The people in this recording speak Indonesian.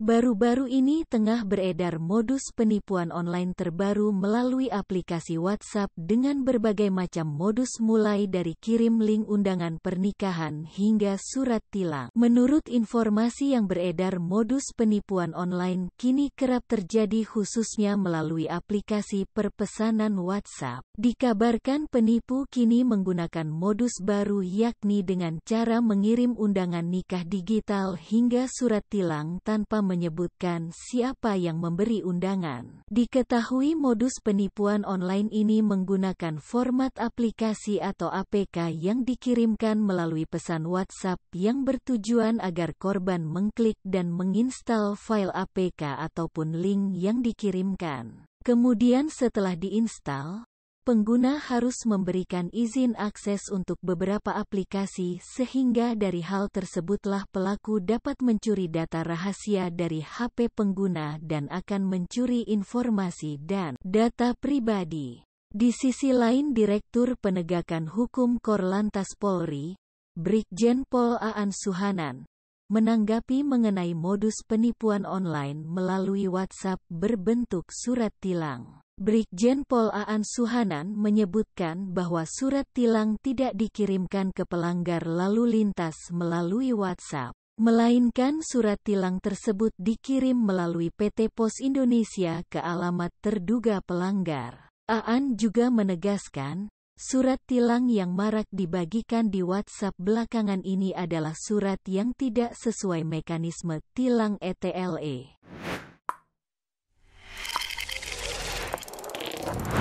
Baru-baru ini tengah beredar modus penipuan online terbaru melalui aplikasi WhatsApp dengan berbagai macam modus mulai dari kirim link undangan pernikahan hingga surat tilang. Menurut informasi yang beredar modus penipuan online kini kerap terjadi khususnya melalui aplikasi perpesanan WhatsApp. Dikabarkan penipu kini menggunakan modus baru yakni dengan cara mengirim undangan nikah digital hingga surat tilang tanpa menyebutkan siapa yang memberi undangan. Diketahui modus penipuan online ini menggunakan format aplikasi atau APK yang dikirimkan melalui pesan WhatsApp yang bertujuan agar korban mengklik dan menginstal file APK ataupun link yang dikirimkan. Kemudian setelah diinstal, Pengguna harus memberikan izin akses untuk beberapa aplikasi sehingga dari hal tersebutlah pelaku dapat mencuri data rahasia dari HP pengguna dan akan mencuri informasi dan data pribadi. Di sisi lain Direktur Penegakan Hukum Korlantas Polri, Brigjen Pol Aan Suhanan, menanggapi mengenai modus penipuan online melalui WhatsApp berbentuk surat tilang. Brigjen Pol Aan Suhanan menyebutkan bahwa surat tilang tidak dikirimkan ke pelanggar lalu lintas melalui WhatsApp, melainkan surat tilang tersebut dikirim melalui PT Pos Indonesia ke alamat terduga pelanggar. Aan juga menegaskan, surat tilang yang marak dibagikan di WhatsApp belakangan ini adalah surat yang tidak sesuai mekanisme tilang ETLE. Thank you.